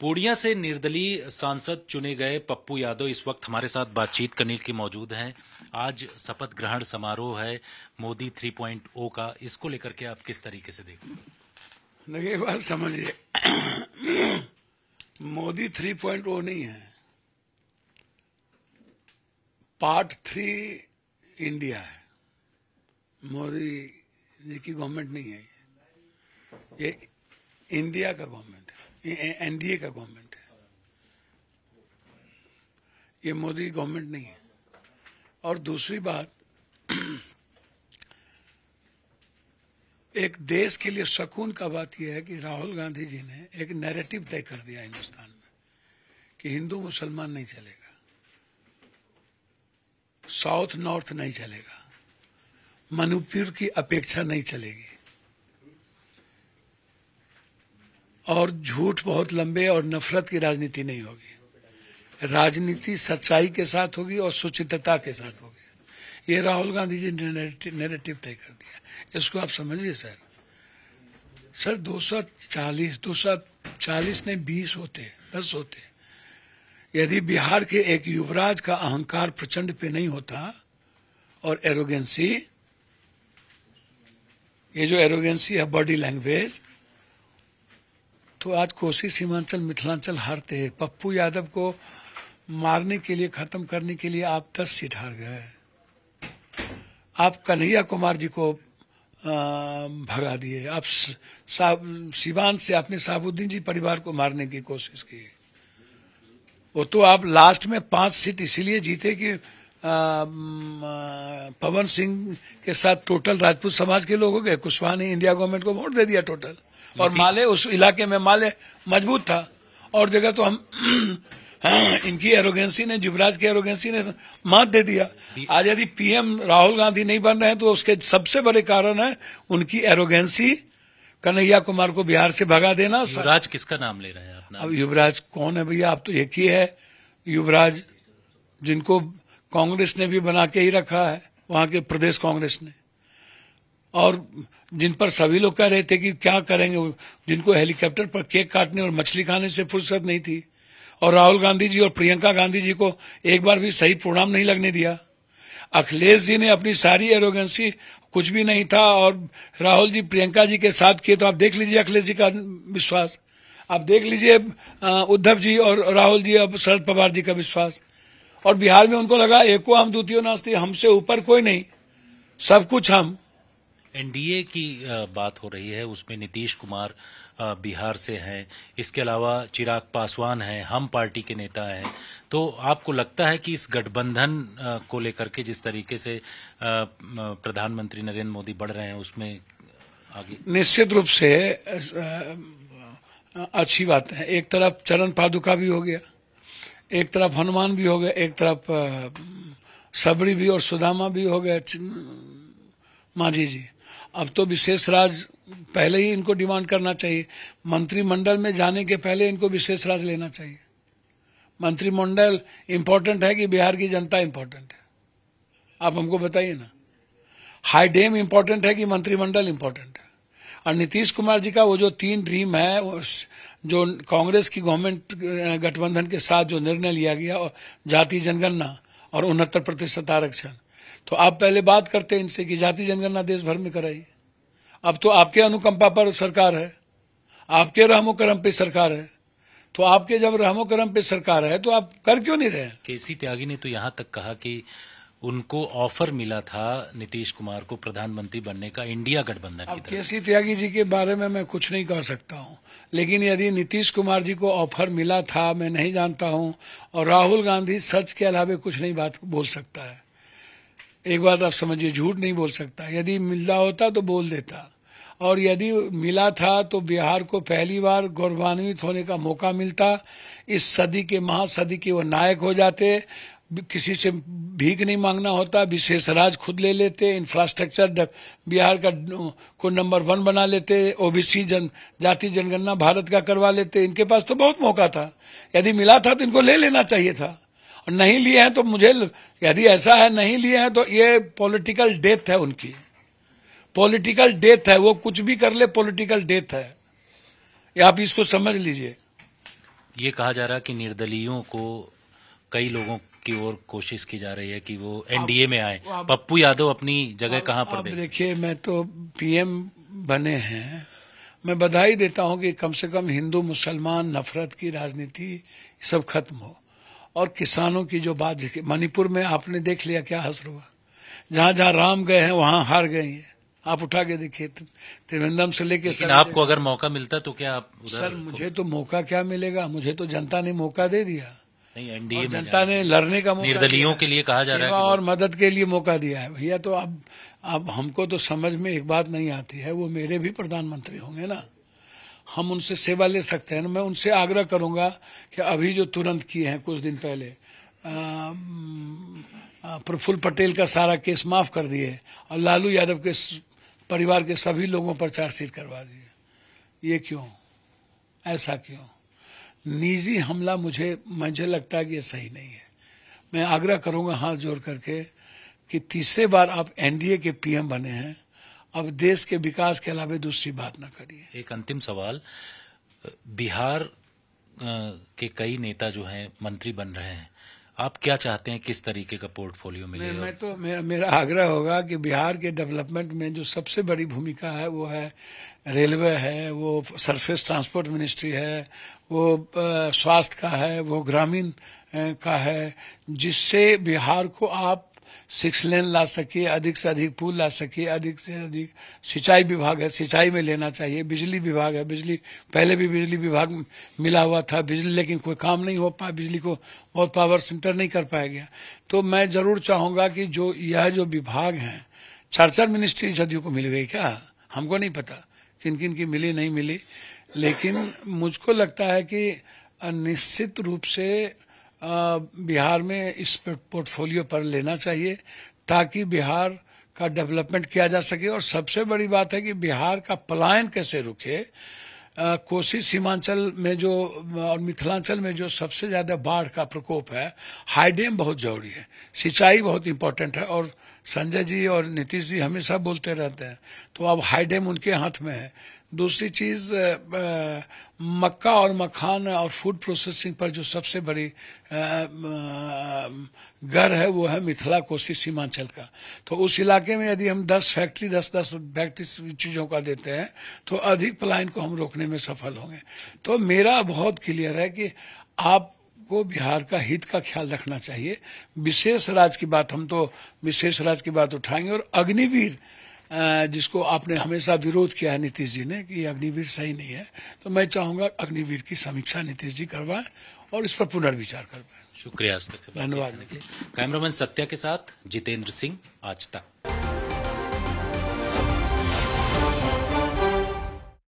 पूर्णिया से निर्दलीय सांसद चुने गए पप्पू यादव इस वक्त हमारे साथ बातचीत करने के मौजूद हैं आज शपथ ग्रहण समारोह है मोदी 3.0 का इसको लेकर के आप किस तरीके से देखो देखिए बात समझिए मोदी 3.0 नहीं है पार्ट थ्री इंडिया है मोदी जी की गवर्नमेंट नहीं है ये इंडिया का गवर्नमेंट है एनडीए का गवर्नमेंट है ये मोदी गवर्नमेंट नहीं है और दूसरी बात एक देश के लिए सुकून का बात यह है कि राहुल गांधी जी ने एक नैरेटिव तय कर दिया हिंदुस्तान में कि हिंदू मुसलमान नहीं चलेगा साउथ नॉर्थ नहीं चलेगा मनुपुर की अपेक्षा नहीं चलेगी और झूठ बहुत लंबे और नफरत की राजनीति नहीं होगी राजनीति सच्चाई के साथ होगी और सुचितता के साथ होगी ये राहुल गांधी जी ने नेरेटिव तय कर दिया इसको आप समझिए सर सर 240 240 नहीं 20 होते दस होते यदि बिहार के एक युवराज का अहंकार प्रचंड पे नहीं होता और एरोगेंसी ये जो एरोगेंसी है बॉडी लैंग्वेज तो आज कोसी सीमांचल मिथिलांचल हारते हैं पप्पू यादव को मारने के लिए खत्म करने के लिए आप दस सीट हार गए आप कन्हैया कुमार जी को भगा दिए आप सिवान से अपने साबुद्दीन जी परिवार को मारने की कोशिश की वो तो आप लास्ट में पांच सीट इसीलिए जीते कि पवन सिंह के साथ टोटल राजपूत समाज के लोग हो गए कुशवाहा ने इंडिया गवर्नमेंट को वोट दे दिया टोटल और माले उस इलाके में माले मजबूत था और जगह तो हम हाँ, इनकी एरोगेंसी ने जुबराज की एरोगेंसी ने मात दे दिया आज यदि पीएम राहुल गांधी नहीं बन रहे हैं तो उसके सबसे बड़े कारण है उनकी एरोगेंसी कन्हैया कुमार को बिहार से भगा देना युवराज किसका नाम ले रहे हैं अब युवराज कौन है भैया आप तो एक ही है युवराज जिनको कांग्रेस ने भी बना के ही रखा है वहां के प्रदेश कांग्रेस ने और जिन पर सभी लोग कह रहे थे कि क्या करेंगे जिनको हेलीकॉप्टर पर केक काटने और मछली खाने से फुर्सत नहीं थी और राहुल गांधी जी और प्रियंका गांधी जी को एक बार भी सही प्रोग्राम नहीं लगने दिया अखिलेश जी ने अपनी सारी एरोगेंसी कुछ भी नहीं था और राहुल जी प्रियंका जी के साथ किए तो आप देख लीजिए अखिलेश जी का विश्वास आप देख लीजिए उद्धव जी और राहुल जी और शरद पवार जी का विश्वास और बिहार में उनको लगा एको हम द्वितीय नास्ती हमसे ऊपर कोई नहीं सब कुछ हम एनडीए की बात हो रही है उसमें नीतीश कुमार बिहार से हैं इसके अलावा चिराग पासवान हैं हम पार्टी के नेता हैं तो आपको लगता है कि इस गठबंधन को लेकर के जिस तरीके से प्रधानमंत्री नरेंद्र मोदी बढ़ रहे हैं उसमें आगे निश्चित रूप से अच्छी बात है एक तरफ चरण पादुका भी हो गया एक तरफ हनुमान भी हो गए एक तरफ सबरी भी और सुदामा भी हो गए माझी जी अब तो विशेष राज पहले ही इनको डिमांड करना चाहिए मंत्रिमंडल में जाने के पहले इनको विशेष राज लेना चाहिए मंत्रिमंडल इम्पोर्टेंट है कि बिहार की जनता इम्पोर्टेंट है आप हमको बताइए ना हाई डेम इम्पोर्टेंट है कि मंत्रिमंडल इम्पोर्टेंट है और नीतीश कुमार जी का वो जो तीन ड्रीम है जो कांग्रेस की गवर्नमेंट गठबंधन के साथ जो निर्णय लिया गया जाति जनगणना और उनहत्तर प्रतिशत आरक्षण तो आप पहले बात करते हैं इनसे कि जाति जनगणना देश भर में कराइए अब तो आपके अनुकंपा पर सरकार है आपके रहमो करम पे सरकार है तो आपके जब रहमो करम पे सरकार है तो आप कर क्यों नहीं रहे के सी त्यागी ने तो यहाँ तक कहा कि उनको ऑफर मिला था नीतीश कुमार को प्रधानमंत्री बनने का इंडिया गठबंधन के सी त्यागी जी के बारे में मैं कुछ नहीं कह सकता हूं लेकिन यदि नीतीश कुमार जी को ऑफर मिला था मैं नहीं जानता हूं और राहुल गांधी सच के अलावे कुछ नहीं बात बोल सकता है एक बात आप समझिए झूठ नहीं बोल सकता यदि मिलता होता तो बोल देता और यदि मिला था तो बिहार को पहली बार गौरवान्वित होने का मौका मिलता इस सदी के महासदी के वो नायक हो जाते किसी से भीख नहीं मांगना होता विशेष राज खुद ले लेते इंफ्रास्ट्रक्चर बिहार का को नंबर वन बना लेते ओबीसी जन जाति जनगणना भारत का करवा लेते इनके पास तो बहुत मौका था यदि मिला था तो इनको ले लेना चाहिए था और नहीं लिए हैं तो मुझे यदि ऐसा है नहीं लिए हैं तो ये पॉलिटिकल डेथ है उनकी पॉलिटिकल डेथ है वो कुछ भी कर ले पॉलिटिकल डेथ है आप इसको समझ लीजिए ये कहा जा रहा कि निर्दलीयों को कई लोगों की ओर कोशिश की जा रही है कि वो एनडीए में आए पप्पू यादव अपनी जगह कहाँ पर देखिए मैं तो पीएम बने हैं मैं बधाई देता हूं कि कम से कम हिंदू मुसलमान नफरत की राजनीति सब खत्म हो और किसानों की जो बात मणिपुर में आपने देख लिया क्या हसर हुआ जहां जहाँ राम गए हैं वहाँ हार गए हैं आप उठा के देखिए त्रिवेंद्रम से लेके सर आपको अगर मौका मिलता तो क्या आप सर मुझे तो मौका क्या मिलेगा मुझे तो जनता ने मौका दे दिया एनडीए जनता ने लड़ने का निर्दलियों के लिए कहा जा रहा है और मदद के लिए मौका दिया है भैया तो अब अब हमको तो समझ में एक बात नहीं आती है वो मेरे भी प्रधानमंत्री होंगे ना हम उनसे सेवा ले सकते हैं मैं उनसे आग्रह करूंगा कि अभी जो तुरंत किए हैं कुछ दिन पहले प्रफुल्ल पटेल का सारा केस माफ कर दिए और लालू यादव के परिवार के सभी लोगों पर चार्जशीट करवा दिए ये क्यों ऐसा क्यों निजी हमला मुझे मुझे लगता है कि ये सही नहीं है मैं आग्रह करूंगा हाथ जोड़ करके कि तीसरे बार आप एनडीए के पीएम बने हैं अब देश के विकास के अलावा दूसरी बात ना करिए एक अंतिम सवाल बिहार के कई नेता जो हैं मंत्री बन रहे हैं आप क्या चाहते हैं किस तरीके का पोर्टफोलियो मिले मैं तो मेरा मेरा आग्रह होगा कि बिहार के डेवलपमेंट में जो सबसे बड़ी भूमिका है वो है रेलवे है वो सरफेस ट्रांसपोर्ट मिनिस्ट्री है वो स्वास्थ्य का है वो ग्रामीण का है जिससे बिहार को आप सिक्स लेन ला सके अधिक से अधिक पुल ला सके अधिक से अधिक सिंचाई विभाग है सिंचाई में लेना चाहिए बिजली विभाग है बिजली पहले भी बिजली विभाग मिला हुआ था बिजली लेकिन कोई काम नहीं हो पाया बिजली को बहुत पावर सेंटर नहीं कर पाया गया तो मैं जरूर चाहूंगा कि जो यह जो विभाग है चार चार मिनिस्ट्री जदयू को मिल गई क्या हमको नहीं पता किन किन की मिली नहीं मिली लेकिन मुझको लगता है कि निश्चित रूप से बिहार में इस पोर्टफोलियो पर लेना चाहिए ताकि बिहार का डेवलपमेंट किया जा सके और सबसे बड़ी बात है कि बिहार का पलायन कैसे रुके कोसी सीमांचल में जो और मिथिलांचल में जो सबसे ज़्यादा बाढ़ का प्रकोप है हाईडेम बहुत जरूरी है सिंचाई बहुत इम्पोर्टेंट है और संजय जी और नीतीश जी हमेशा बोलते रहते हैं तो अब हाई डेम उनके हाथ में है दूसरी चीज मक्का और मखान और फूड प्रोसेसिंग पर जो सबसे बड़ी घर है वो है मिथिला कोसी सीमांचल का तो उस इलाके में यदि हम 10 फैक्ट्री 10 10 फैक्ट्री चीज़ों का देते हैं तो अधिक पलायन को हम रोकने में सफल होंगे तो मेरा बहुत क्लियर है कि आप को बिहार का हित का ख्याल रखना चाहिए विशेष राज की बात हम तो विशेष राज की बात उठाएंगे और अग्निवीर जिसको आपने हमेशा विरोध किया है नीतीश जी ने कि अग्निवीर सही नहीं है तो मैं चाहूंगा अग्निवीर की समीक्षा नीतीश जी करवाएं और इस पर पुनर्विचार करवाएं शुक्रिया धन्यवाद कैमरामैन सत्या के साथ जितेंद्र सिंह आज तक